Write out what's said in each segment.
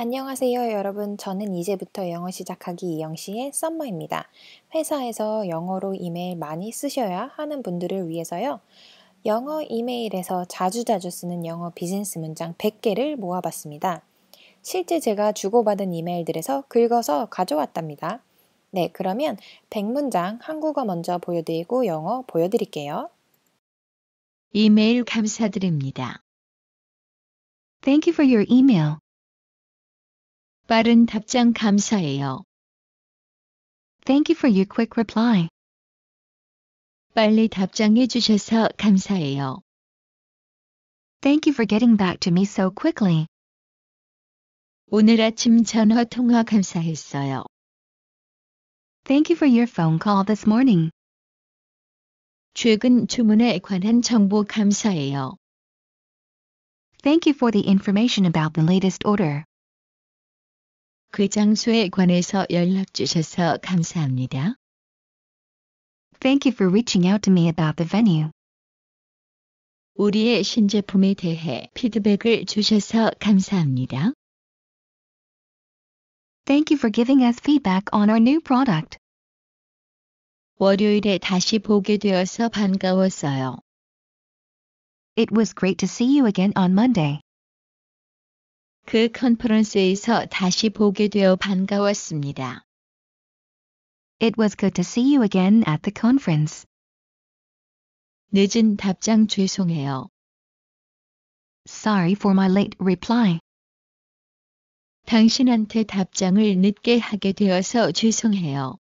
안녕하세요 여러분 저는 이제부터 영어 시작하기 이영씨의 썸머입니다. 회사에서 영어로 이메일 많이 쓰셔야 하는 분들을 위해서요. 영어 이메일에서 자주자주 쓰는 영어 비즈니스 문장 100개를 모아봤습니다. 실제 제가 주고받은 이메일들에서 긁어서 가져왔답니다. 네, 그러면 100문장 한국어 먼저 보여드리고 영어 보여드릴게요. 이메일 감사드립니다. Thank you for your email. 빠른 답장 감사해요. Thank you for your quick reply. 빨리 답장해 주셔서 감사해요. Thank you for getting back to me so quickly. 오늘 아침 전화 통화 감사했어요. Thank you for your phone call this morning. 최근 주문에 관한 정보 감사해요. Thank you for the information about the latest order. 그 장소에 관해서 연락 주셔서 감사합니다. Thank you for reaching out to me about the venue. 우리의 신제품에 대해 피드백을 주셔서 감사합니다. Thank you for giving us feedback on our new product. 월요일에 다시 보게 되어서 반가웠어요. It was great to see you again on Monday. 그 컨퍼런스에서 다시 보게 되어 반가웠습니다. It was good to see you again at the conference. 늦은 답장 죄송해요. Sorry for my late reply. 당신한테 답장을 늦게 하게 되어서 죄송해요.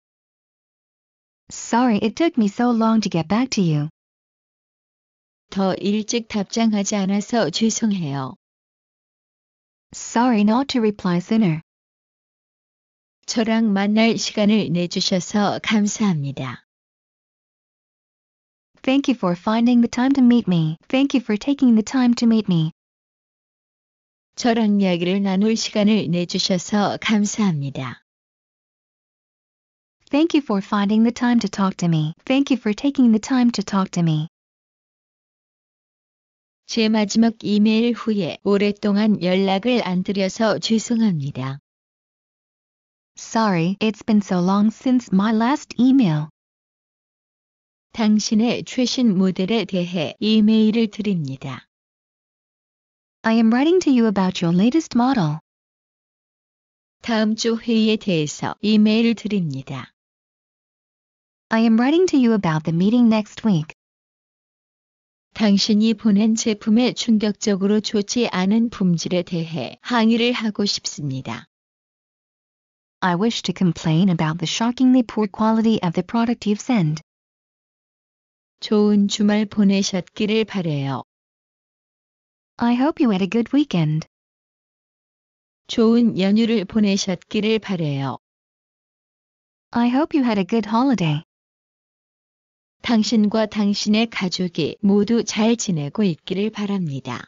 Sorry it took me so long to get back to you. 더 일찍 답장하지 않아서 죄송해요. Sorry not to reply sooner. 저랑 만날 시간을 내주셔서 감사합니다. Thank you for finding the time to meet me. Thank you for taking the time to meet me. 저랑 이야기를 나눌 시간을 내주셔서 감사합니다. Thank you for finding the time to talk to me. Thank you for taking the time to talk to me. 제 마지막 이메일 후에 오랫동안 연락을 안 드려서 죄송합니다. Sorry, it's been so long since my last email. 당신의 최신 모델에 대해 이메일을 드립니다. I am writing to you about your latest model. 다음 주 회의에 대해서 이메일을 드립니다. I am writing to you about the meeting next week. 당신이 보낸 제품의 충격적으로 좋지 않은 품질에 대해 항의를 하고 싶습니다. I wish to complain about the shockingly poor quality of the product you've sent. 좋은 주말 보내셨기를 바래요. I hope you had a good weekend. 좋은 연휴를 보내셨기를 바래요. I hope you had a good holiday. 당신과 당신의 가족이 모두 잘 지내고 있기를 바랍니다.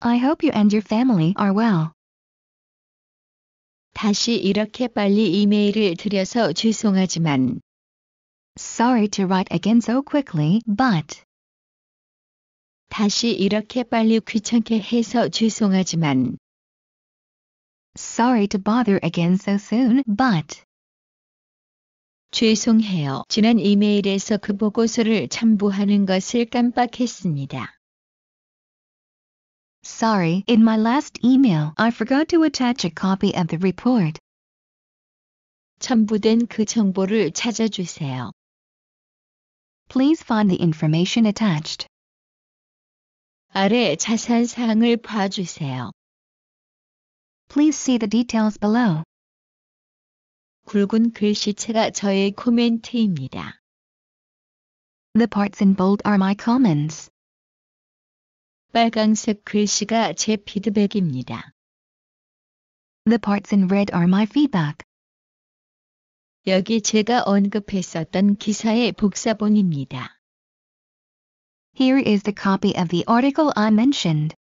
I hope you and your family are well. 다시 이렇게 빨리 이메일을 드려서 죄송하지만 Sorry to write again so quickly, but 다시 이렇게 빨리 귀찮게 해서 죄송하지만 Sorry to bother again so soon, but 죄송해요. 지난 이메일에서 그 보고서를 첨부하는 것을 깜빡했습니다. Sorry, in my last email, I forgot to attach a copy of the report. 첨부된 그 정보를 찾아주세요. Please find the information attached. 아래 자세한 사항을 봐주세요. Please see the details below. 굵은 글씨체가 저의 코멘트입니다. The parts in bold are my comments. 빨강색 글씨가 제 피드백입니다. The parts in red are my feedback. 여기 제가 언급했었던 기사의 복사본입니다. Here is the copy of the article I mentioned.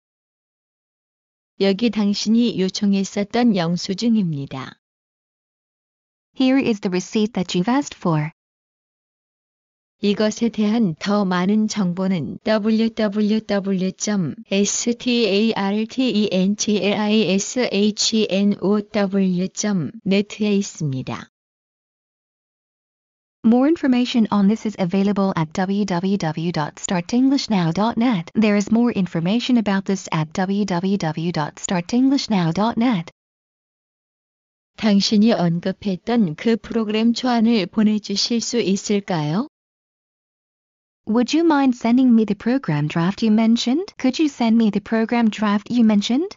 여기 당신이 요청했었던 영수증입니다. Here is the receipt that you've asked for. 이것에 대한 더 많은 정보는 있습니다. More information on this is available at www.startenglishnow.net. There is more information about this at www.startenglishnow.net. 당신이 언급했던 그 프로그램 초안을 보내주실 수 있을까요? Would you mind sending me the program draft you mentioned? Could you send me the program draft you mentioned?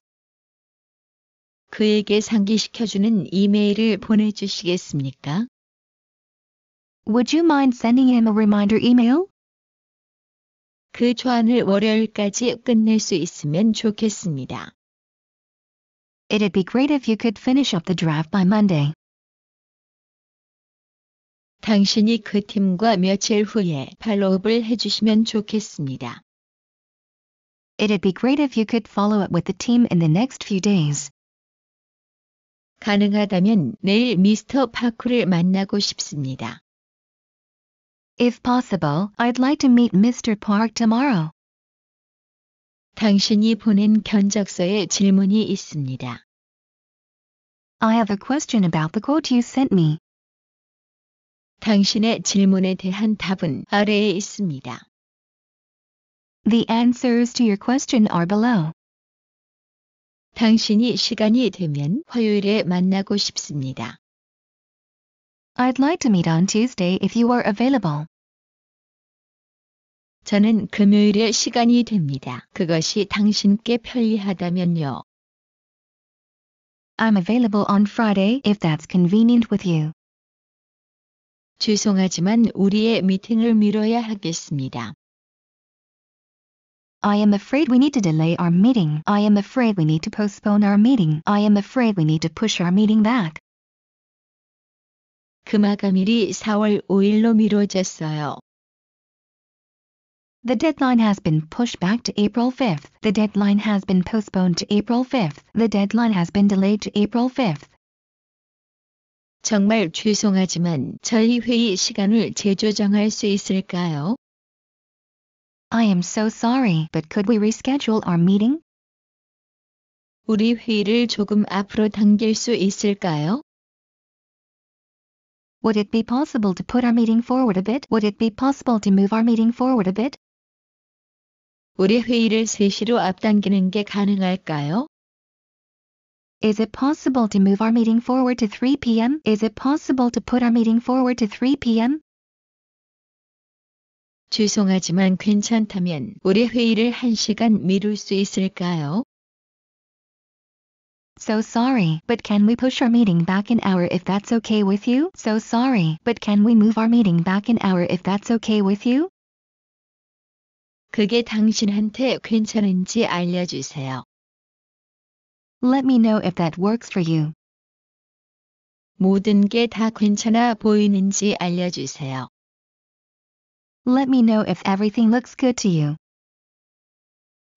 그에게 상기시켜주는 이메일을 보내주시겠습니까? Would you mind sending him a reminder email? 그 초안을 월요일까지 끝낼 수 있으면 좋겠습니다. It'd be great if you could finish up the draft by Monday. 당신이 그 팀과 며칠 팔로업을 해주시면 좋겠습니다. It'd be great if you could follow up with the team in the next few days. 가능하다면 내일 미스터 만나고 싶습니다. If possible, I'd like to meet Mr. Park tomorrow. 당신이 보낸 견적서에 질문이 있습니다. I have a question about the quote you sent me. 당신의 질문에 대한 답은 아래에 있습니다. The answers to your question are below. 당신이 시간이 되면 화요일에 만나고 싶습니다. I'd like to meet on Tuesday if you are available. 저는 금요일에 시간이 됩니다. 그것이 당신께 편리하다면요. I'm available on Friday if that's convenient with you. 죄송하지만 우리의 미팅을 미뤄야 하겠습니다. I am afraid we need to delay our meeting. I am afraid we need to postpone our meeting. I am afraid we need to push our meeting back. 그 마감일이 4월 5일로 미뤄졌어요. The deadline has been pushed back to April 5th. The deadline has been postponed to April 5th. The deadline has been delayed to April 5th. 정말 죄송하지만 저희 회의 시간을 재조정할 수 있을까요? I am so sorry, but could we reschedule our meeting? 우리 회의를 조금 앞으로 당길 수 있을까요? Would it be possible to put our meeting forward a bit? Would it be possible to move our meeting forward a bit? 우리 회의를 3시로 앞당기는 게 가능할까요? Is it possible to move our meeting forward to 3 p.m.? Is it possible to put our meeting forward to 3 p.m.? 죄송하지만 괜찮다면 우리 회의를 1시간 미룰 수 있을까요? So sorry, but can we push our meeting back an hour if that's okay with you? So sorry, but can we move our meeting back an hour if that's okay with you? 그게 당신한테 괜찮은지 알려주세요. Let me know if that works for you. 모든 게 다 괜찮아 보이는지 알려주세요. Let me know if everything looks good to you.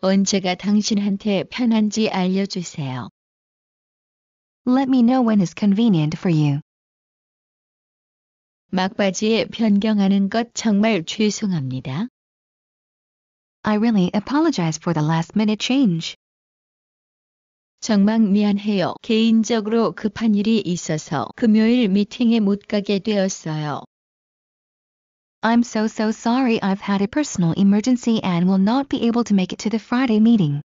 언제가 당신한테 편한지 알려주세요. Let me know when is convenient for you. 막바지에 변경하는 것 정말 죄송합니다. I really apologize for the last minute change. 정말 미안해요. 개인적으로 급한 일이 있어서 금요일 미팅에 못 가게 되었어요. I'm so so sorry I've had a personal emergency and will not be able to make it to the Friday meeting.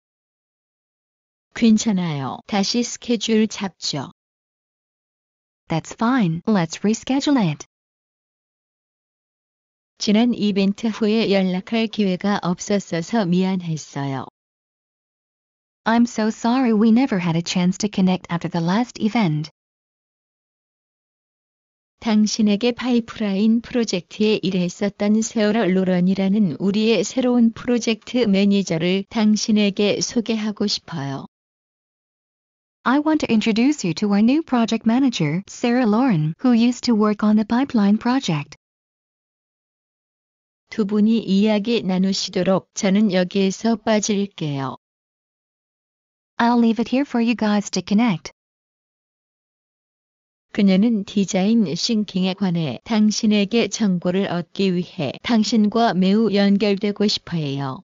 괜찮아요. 다시 스케줄 잡죠. That's fine. Let's reschedule it. 지난 이벤트 후에 연락할 기회가 없었어서 미안했어요. I'm so sorry we never had a chance to connect after the last event. 당신에게 파이프라인 프로젝트에 일했었던 로런이라는 우리의 새로운 프로젝트 매니저를 당신에게 소개하고 싶어요. I want to introduce you to our new project manager, Sarah Lauren, who used to work on the pipeline project. 두 분이 이야기 나누시도록 저는 여기에서 빠질게요. I'll leave it here for you guys to connect. 그녀는 디자인 싱킹에 관해 당신에게 정보를 얻기 위해 당신과 매우 연결되고 싶어 해요.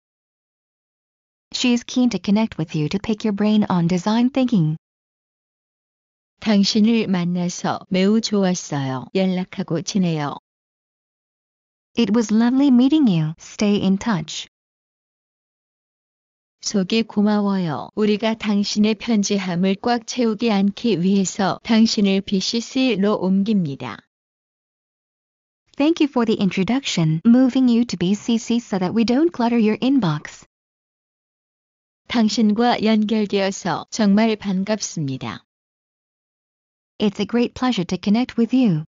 She is keen to connect with you to pick your brain on design thinking. 당신을 만나서 매우 좋았어요. 연락하고 지내요. It was lovely meeting you. Stay in touch. 소개 고마워요. 우리가 당신의 편지함을 꽉 채우지 않기 위해서 당신을 BCC로 옮깁니다. Thank you for the introduction, moving you to BCC so that we don't clutter your inbox. 당신과 연결되어서 정말 반갑습니다. It's a great pleasure to connect with you.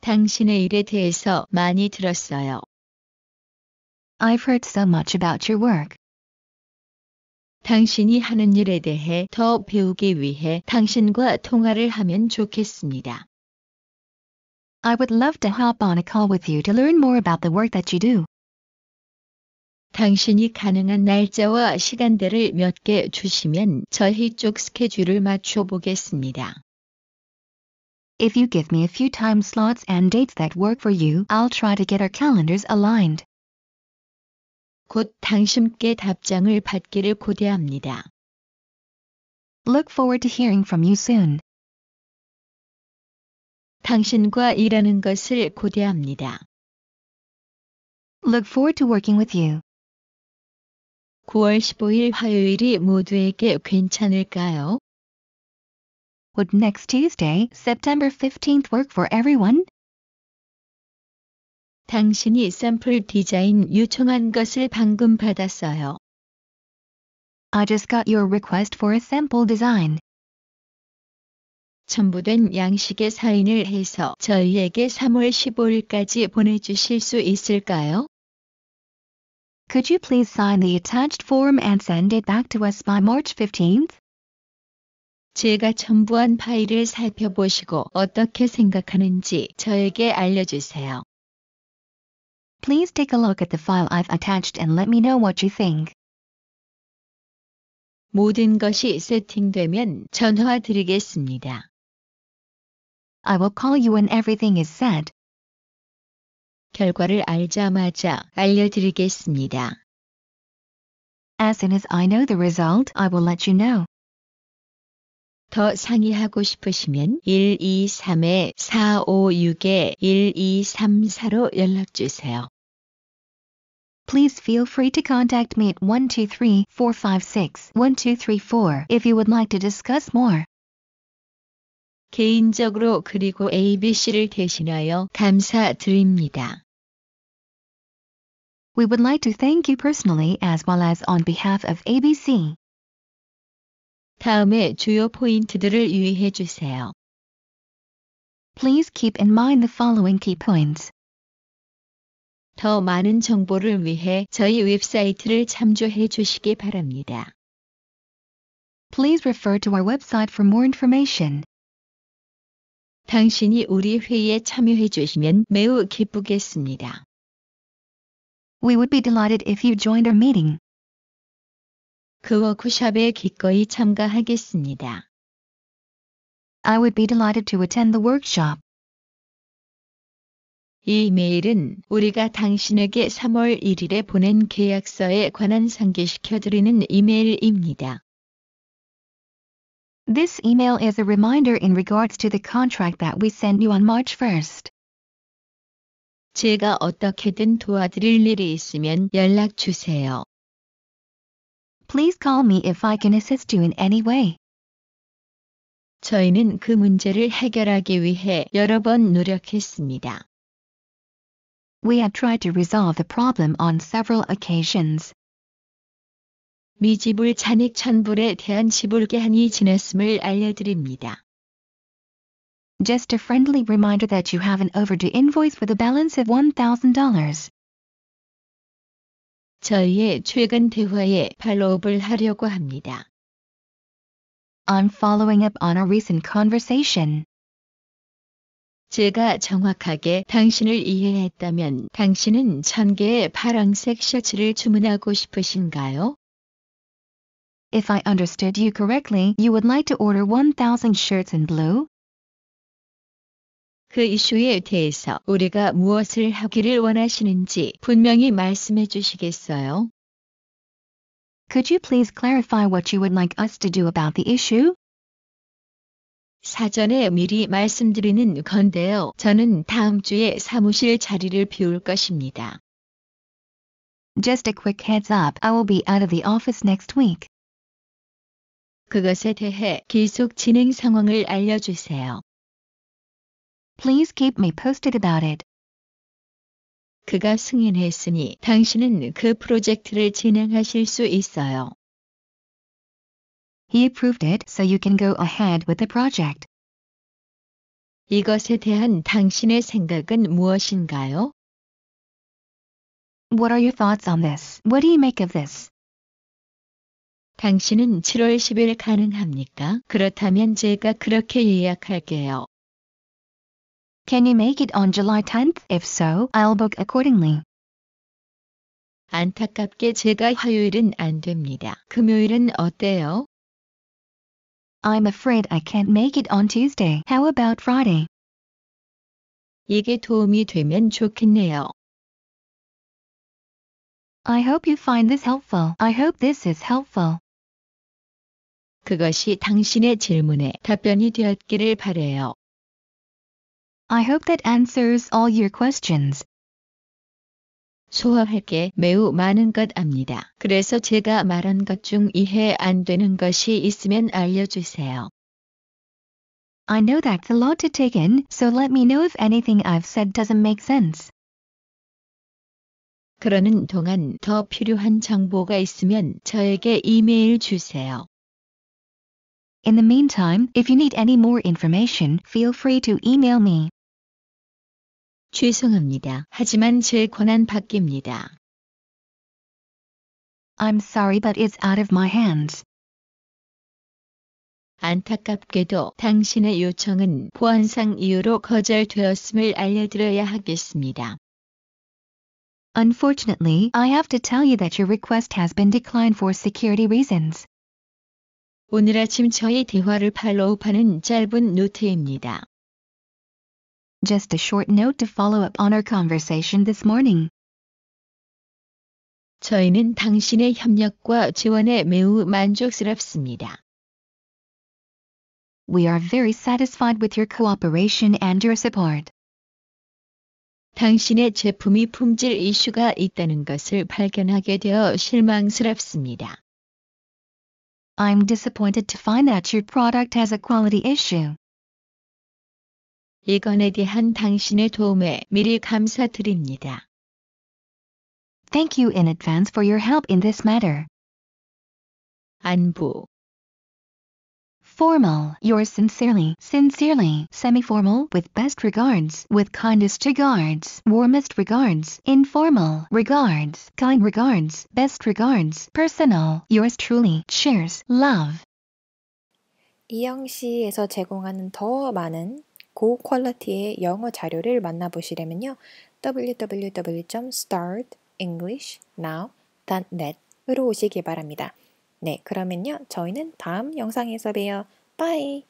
당신의 일에 대해서 많이 들었어요. I've heard so much about your work. 당신이 하는 일에 대해 더 배우기 위해 당신과 통화를 하면 좋겠습니다. I would love to hop on a call with you to learn more about the work that you do. 당신이 가능한 날짜와 시간대를 몇 개 주시면 저희 쪽 스케줄을 맞춰 보겠습니다. If you give me a few time slots and dates that work for you, I'll try to get our calendars aligned. 곧 당신께 답장을 받기를 고대합니다. Look forward to hearing from you soon. 당신과 일하는 것을 고대합니다. Look forward to working with you. 9월 15일 화요일이 모두에게 괜찮을까요? Would next Tuesday, September 15th work for everyone? 당신이 샘플 디자인 요청한 것을 방금 받았어요. I just got your request for a sample design. 첨부된 양식의 사인을 해서 저희에게 3월 15일까지 보내주실 수 있을까요? Could you please sign the attached form and send it back to us by March 15th? 제가 첨부한 파일을 살펴보시고 어떻게 생각하는지 저에게 알려주세요. Please take a look at the file I've attached and let me know what you think. 모든 것이 세팅되면 전화 드리겠습니다. I will call you when everything is set. 결과를 알자마자 알려드리겠습니다. As soon as I know the result, I will let you know. 더 상의하고 싶으시면 123-456-1234로 Please feel free to contact me at 123-456-1234 if you would like to discuss more. 개인적으로 그리고 ABC를 대신하여 감사드립니다. We would like to thank you personally as well as on behalf of ABC. 주요 포인트들을 유의해 주세요. Please keep in mind the following key points. 더 많은 정보를 위해 저희 웹사이트를 참조해 주시기 바랍니다. Please refer to our website for more information. 당신이 우리 회의에 참여해 주시면 매우 기쁘겠습니다. We would be delighted if you joined our meeting. 그 워크숍에 기꺼이 참가하겠습니다. I would be delighted to attend the workshop. 이 메일은 우리가 당신에게 3월 1일에 보낸 계약서에 관한 상기시켜드리는 이메일입니다. This email is a reminder in regards to the contract that we sent you on March 1st. 제가 어떻게든 도와드릴 일이 있으면 연락 주세요. Please call me if I can assist you in any way. 저희는 그 문제를 해결하기 위해 여러 번 노력했습니다. We have tried to resolve the problem on several occasions. 미지불 잔액 천불에 대한 지났음을 알려드립니다. Just a friendly reminder that you have an overdue invoice with a balance of $1,000. 저희의 최근 대화에 팔로업을 하려고 합니다. I'm following up on our recent conversation. 제가 정확하게 당신을 이해했다면 당신은 천 개의 파란색 셔츠를 주문하고 싶으신가요? If I understood you correctly, you would like to order 1,000 shirts in blue? 그 이슈에 대해서 우리가 무엇을 하기를 원하시는지 분명히 말씀해 주시겠어요? Could you please clarify what you would like us to do about the issue? 사전에 미리 말씀드리는 건데요. 저는 다음 주에 사무실 자리를 비울 것입니다. Just a quick heads up. I will be out of the office next week. 그것에 대해 계속 진행 상황을 알려주세요. Please keep me posted about it. 그가 승인했으니 당신은 그 프로젝트를 진행하실 수 있어요. He approved it so you can go ahead with the project. 이것에 대한 당신의 생각은 무엇인가요? What are your thoughts on this? What do you make of this? 당신은 7월 10일 가능합니까? 그렇다면 제가 그렇게 예약할게요. Can you make it on July 10th? If so, I'll book accordingly. 안타깝게 제가 화요일은 안 됩니다. 금요일은 어때요? I'm afraid I can't make it on Tuesday. How about Friday? 이게 도움이 되면 좋겠네요. I hope you find this helpful. I hope this is helpful. 그것이 당신의 질문에 답변이 되었기를 바래요. I hope that answers all your questions. 소화할 게 매우 많은 것 압니다. 그래서 제가 말한 것 중 이해 안 되는 것이 있으면 알려주세요. I know that's a lot to take in, so let me know if anything I've said doesn't make sense. 그러는 동안 더 필요한 정보가 있으면 저에게 이메일 주세요. In the meantime, if you need any more information, feel free to email me. 죄송합니다. 하지만 제 권한 밖입니다. I'm sorry but it's out of my hands. 안타깝게도 당신의 요청은 보안상 이유로 거절되었음을 알려드려야 하겠습니다. Unfortunately, I have to tell you that your request has been declined for security reasons. 오늘 아침 저희 대화를 팔로우하는 짧은 노트입니다. Just a short note to follow up on our conversation this morning. 저희는 당신의 협력과 지원에 매우 만족스럽습니다. We are very satisfied with your cooperation and your support. 당신의 제품이 품질 이슈가 있다는 것을 발견하게 되어 실망스럽습니다. I'm disappointed to find that your product has a quality issue. 이 건에 대한 당신의 도움에 미리 감사드립니다. Thank you in advance for your help in this matter. 안부 Formal, yours sincerely, sincerely, semi-formal, with best regards, with kindest regards, warmest regards, informal, regards, kind regards, best regards, personal, yours truly, cheers, love. 이영 씨에서 제공하는 더 많은 고 퀄리티의 영어 자료를 만나보시려면요. www.startenglishnow.net으로 오시기 바랍니다. 네, 그러면요. 저희는 다음 영상에서 봬요. 바이!